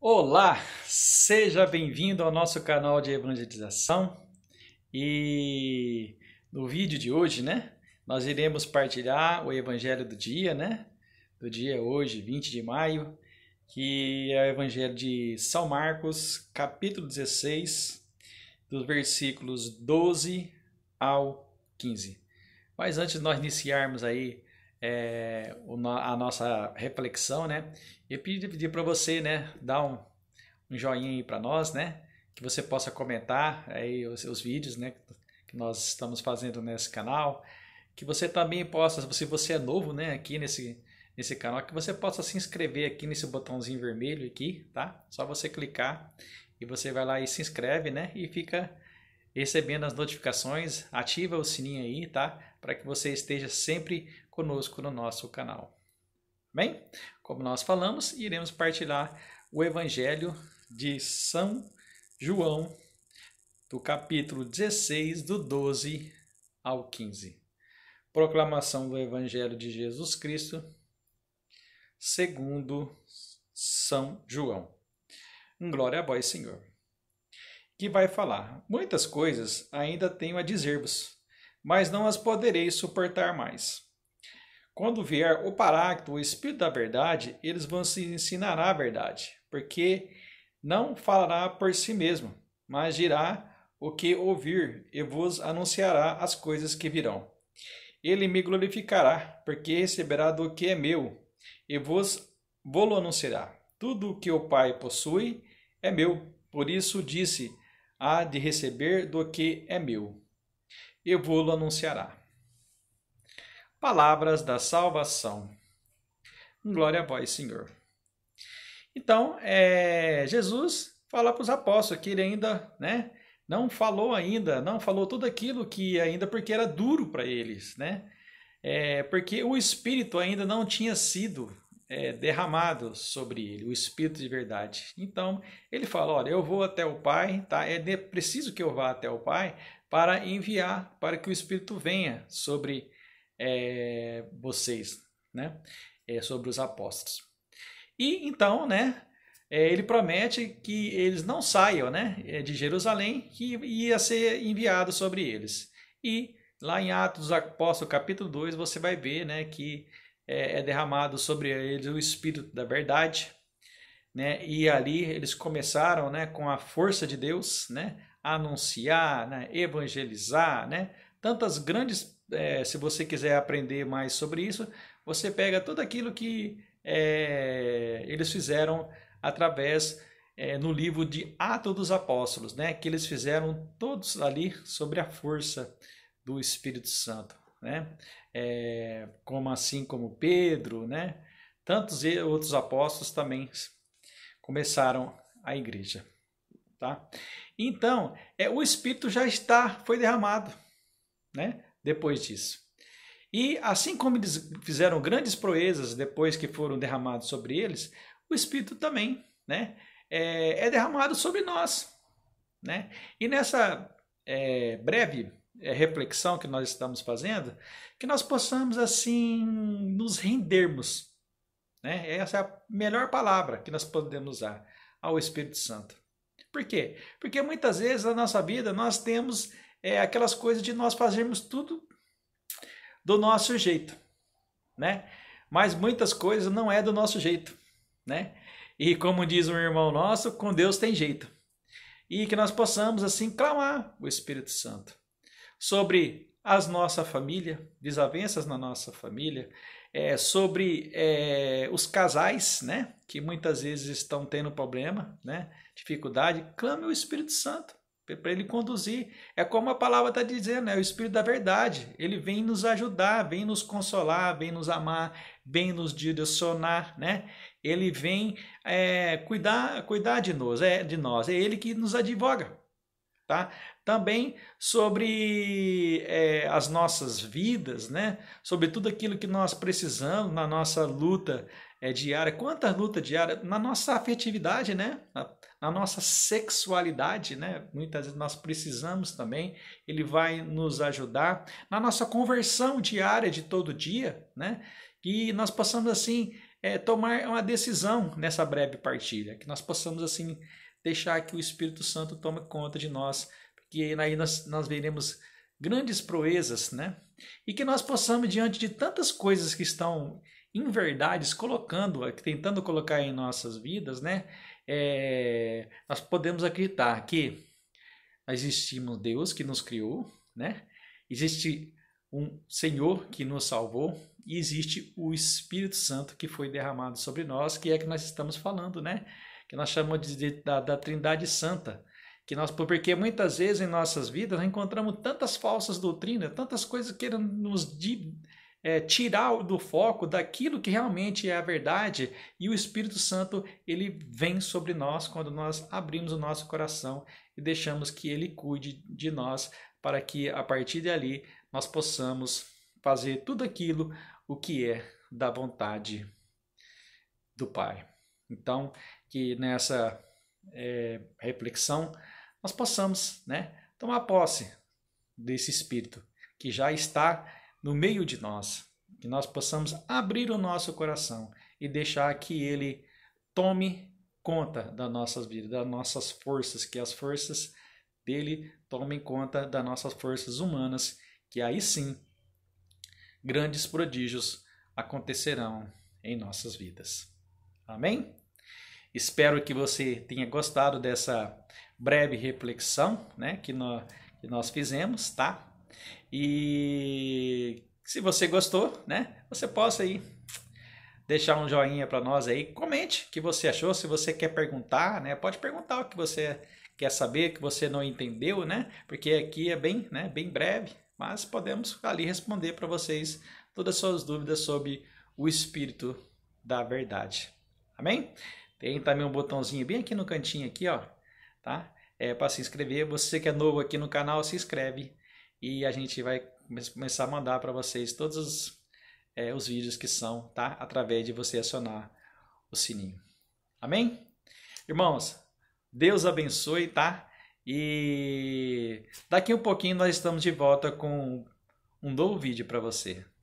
Olá, seja bem-vindo ao nosso canal de evangelização e no vídeo de hoje, né, nós iremos partilhar o evangelho do dia, né, do dia hoje, 20 de maio, que é o evangelho de São Marcos, capítulo 16, dos versículos 12 ao 15. Mas antes de nós iniciarmos aí é, a nossa reflexão, né? E pedir, pedir para você, né, dar um, um joinha aí para nós, né? Que você possa comentar aí os, os vídeos, né? Que nós estamos fazendo nesse canal. Que você também possa, se você é novo, né, aqui nesse, nesse canal, que você possa se inscrever aqui nesse botãozinho vermelho aqui, tá? Só você clicar e você vai lá e se inscreve, né? E fica recebendo as notificações, ativa o sininho aí, tá? Para que você esteja sempre conosco no nosso canal. Bem, como nós falamos, iremos partilhar o Evangelho de São João, do capítulo 16, do 12 ao 15. Proclamação do Evangelho de Jesus Cristo, segundo São João. Glória a vós, Senhor. Que vai falar: Muitas coisas ainda tenho a dizer-vos, mas não as poderei suportar mais. Quando vier o Paracto, o Espírito da Verdade, eles vão se ensinar a verdade, porque não falará por si mesmo, mas dirá o que ouvir e vos anunciará as coisas que virão. Ele me glorificará, porque receberá do que é meu, e vos vou anunciará. Tudo o que o Pai possui é meu, por isso disse: há de receber do que é meu, e vou anunciará palavras da salvação. Glória a vós, Senhor. Então, é, Jesus fala para os apóstolos que ele ainda né, não falou ainda, não falou tudo aquilo que ainda, porque era duro para eles, né? É, porque o Espírito ainda não tinha sido é, derramado sobre ele, o Espírito de verdade. Então, ele fala, olha, eu vou até o Pai, tá? É preciso que eu vá até o Pai para enviar, para que o Espírito venha sobre é, vocês, né? É, sobre os apóstolos. E então, né? É, ele promete que eles não saiam, né? É, de Jerusalém, que ia ser enviado sobre eles. E lá em Atos dos Apóstolos, capítulo 2, você vai ver, né? Que é, é derramado sobre eles o Espírito da Verdade, né? E ali eles começaram, né? Com a força de Deus, né? anunciar, né? evangelizar, né? tantas grandes é, se você quiser aprender mais sobre isso, você pega tudo aquilo que é, eles fizeram através é, no livro de Atos dos Apóstolos, né? Que eles fizeram todos ali sobre a força do Espírito Santo, né? É, como assim como Pedro, né? Tantos outros apóstolos também começaram a igreja, tá? Então, é, o Espírito já está, foi derramado, né? depois disso. E assim como eles fizeram grandes proezas depois que foram derramados sobre eles, o Espírito também né, é, é derramado sobre nós. Né? E nessa é, breve é, reflexão que nós estamos fazendo, que nós possamos assim nos rendermos. Né? Essa é a melhor palavra que nós podemos usar ao Espírito Santo. Por quê? Porque muitas vezes na nossa vida nós temos é aquelas coisas de nós fazermos tudo do nosso jeito, né? Mas muitas coisas não é do nosso jeito, né? E como diz um irmão nosso, com Deus tem jeito. E que nós possamos assim clamar o Espírito Santo sobre as nossa família, desavenças na nossa família, é, sobre é, os casais, né? Que muitas vezes estão tendo problema, né? Dificuldade. Clame o Espírito Santo para ele conduzir. É como a palavra está dizendo, é o Espírito da Verdade. Ele vem nos ajudar, vem nos consolar, vem nos amar, vem nos direcionar, né? Ele vem é, cuidar, cuidar de nós, é de nós. É ele que nos advoga, tá? Também sobre é, as nossas vidas, né? Sobre tudo aquilo que nós precisamos na nossa luta é, diária. Quantas lutas diárias na nossa afetividade, né? na nossa sexualidade, né? Muitas vezes nós precisamos também, ele vai nos ajudar na nossa conversão diária de todo dia, né? E nós possamos assim é, tomar uma decisão nessa breve partilha, que nós possamos assim deixar que o Espírito Santo tome conta de nós, porque aí nós, nós veremos grandes proezas, né? E que nós possamos, diante de tantas coisas que estão em verdades colocando, tentando colocar em nossas vidas, né? é, nós podemos acreditar que existimos Deus que nos criou, né? Existe um Senhor que nos salvou e existe o Espírito Santo que foi derramado sobre nós, que é que nós estamos falando, né? Que nós chamamos de, de da, da Trindade Santa que nós porque muitas vezes em nossas vidas nós encontramos tantas falsas doutrinas, tantas coisas que nos é, tirar do foco daquilo que realmente é a verdade e o Espírito Santo ele vem sobre nós quando nós abrimos o nosso coração e deixamos que ele cuide de nós para que a partir dali nós possamos fazer tudo aquilo o que é da vontade do Pai. Então, que nessa é, reflexão nós possamos né, tomar posse desse Espírito que já está no meio de nós, que nós possamos abrir o nosso coração e deixar que Ele tome conta das nossas vidas, das nossas forças, que as forças dele tomem conta das nossas forças humanas, que aí sim grandes prodígios acontecerão em nossas vidas. Amém? Espero que você tenha gostado dessa breve reflexão né, que, nós, que nós fizemos, tá? E se você gostou, né, você possa aí deixar um joinha para nós aí, comente o que você achou, se você quer perguntar, né, pode perguntar o que você quer saber, o que você não entendeu, né? Porque aqui é bem, né, bem breve, mas podemos ali responder para vocês todas as suas dúvidas sobre o espírito da verdade. Amém? Tem também um botãozinho bem aqui no cantinho aqui, ó, tá? É para se inscrever. Você que é novo aqui no canal, se inscreve e a gente vai começar a mandar para vocês todos os, é, os vídeos que são, tá? Através de você acionar o sininho. Amém? Irmãos, Deus abençoe, tá? E daqui um pouquinho nós estamos de volta com um novo vídeo para você.